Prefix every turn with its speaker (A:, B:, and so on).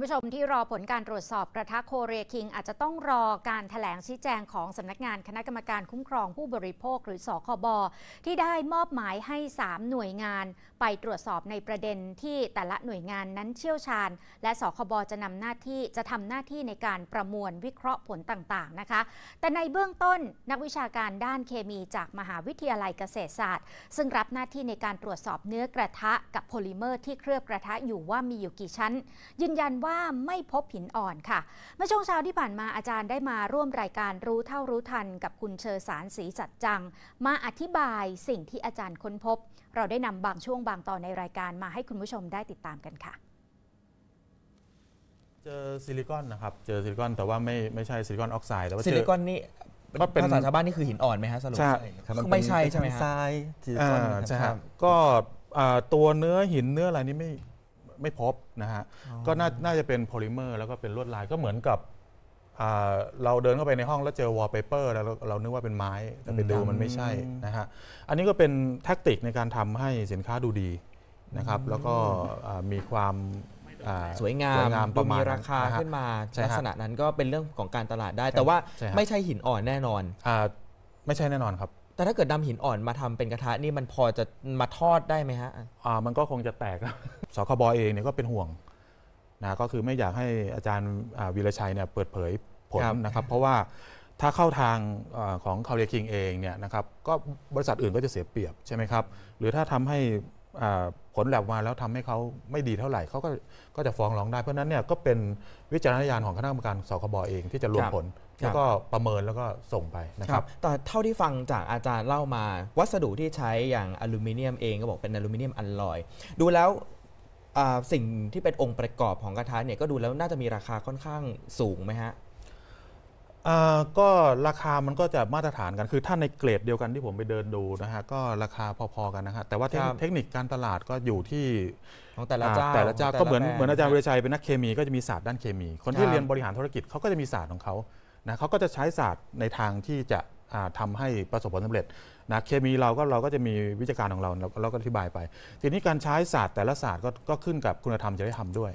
A: ผู้ชมที่รอผลการตรวจสอบกระทะโคเรียคิง อาจจะต้องรอการถแถลงชี้แจงของสำนักงานคณะกรรมการคุ้มครองผู้บริโภคหรือสคบที่ได้มอบหมายให้ 3 หน่วยงานไปตรวจสอบในประเด็นที่แต่ละหน่วยงานนั้นเชี่ยวชาญ และสคบจะนำหน้าที่จะทำหน้าที่ในการประมวลวิเคราะห์ผลต่าง ๆนะคะ แต่ในเบื้องต้นนักวิชาการด้านเคมีจากมหาวิทยาลัยเกษตรศาสตร์ ซึ่งรับหน้าที่ในการตรวจสอบเนื้อกระทะกับโพลิเมอร์ ที่เคลือบกระทะอยู่ว่ามีอยู่กี่ชั้น ยืนยันว่าว่าไม่พบหินอ่อนค่ะเมื่อช่วงเช้าที่ผ่านมาอาจารย์ได้มาร่วมรายการรู้เท่ารู้ทัน กับคุณเชอสารสีสัจจัง มาอธิบายสิ่งที่อาจารย์ค้นพบ เราได้นำบางช่วงบางตอนในรายการมาให้คุณผู้ชมได้ติดตามกันค่ะ
B: เจอซิลิคอนนะครับเจอซิลิคอนแต่ว่าไม่ไม่ใช่ซิลิคอนออกไซด์แต่ว่าซิลิคอนนี่ก็เป็นภาษาชาวบ้านนี่คือหินอ่อนไหมฮะสรุปใช่ไม่ใช่ใช่ไหมฮะทรายอใช่ครับก็ตัวเนื้อหินเนื้ออะไรนี่ไม่ไม่พบนะฮะก็น่าจะเป็นโพลิเมอร์แล้วก็เป็นลวดลายก็เหมือนกับเราเดินเข้าไปในห้องแล้วเจอวอลเปเปอร์แล้วเรานึกว่าเป็นไม้แต่ไปดูมันไม่ใช่นะฮะอันนี้ก็เป็นแทคติกในการทำให้สินค้าดูดีนะครับแล้วก็มีความสวยงามงามดูมีราคาขึ้นมาลักษณะนั้นก็เป็นเรื่องของการตลาดได้ แต่ว่าไม่ใช่หินอ่อนแน่นอน ไม่ใช่แน่นอนครับ แต่ถ้าเกิดนำหินอ่อนมาทำเป็นกระทะนี่มันพอจะมาทอดได้ไหมฮะะมันก็คงจะแตกสคบอเองเนี่ยก็เป็นห่วงนะก็คือไม่อยากให้อาจารย์วีรชัยเนี่ยเปิดเผยผลนะครับ เพราะว่าถ้าเข้าทางของคาเรคิงเองเนี่ยนะครับก็บริษัทอื่นก็จะเสียเปรียบ ใช่ไหมครับ หรือถ้าทำให้ผลแลบมาแล้วทำให้เขาไม่ดีเท่าไหร่เขาก็ก็จะฟ้องร้องได้ เพราะนั้นเนี่ยก็เป็นวิจารณญาณของคณะกรรมการสคบอเอง ที่จะรวมผลแล้วก็ประเมินแล้วก็ส่งไปนะครับแต่เท่าที่ฟังจากอาจารย์เล่ามาวัสดุที่ใช้อย่างอลูมิเนียมเองก็บอกเป็นอลูมิเนียมอัลลอย ดูแล้วสิ่งที่เป็นองค์ประกอบของกระทะเนี่ยก็ดูแล้วน่าจะมีราคาค่อนข้างสูงไหมฮะก็ราคามันก็จะมาตรฐานกัน คือถ้าในเกรดเดียวกันที่ผมไปเดินดูนะฮะก็ราคาพอๆกันนะฮะแต่ว่าเทคนิคการตลาดก็อยู่ที่ของแต่ละเจ้าแต่ละเจ้าก็เหมือนเหมือนอาจารย์เวชัยเป็นนักเคมีก็จะมีศาสตร์ด้านเคมี คนที่เรียนบริหารธุรกิจเขาก็จะมีศาสตร์ของเขานะเขาก็จะใช้ศาสตร์ในทางที่จะทำให้ประสบผลสำเร็จนะเคมีเราก็เราก็จะมีวิจารณ์ของเราเราก็อธิบายไป ทีนี้การใช้ศาสตร์แต่ละศาสตร์ก็ขึ้นกับคุณธรรมจริยธรรมด้วย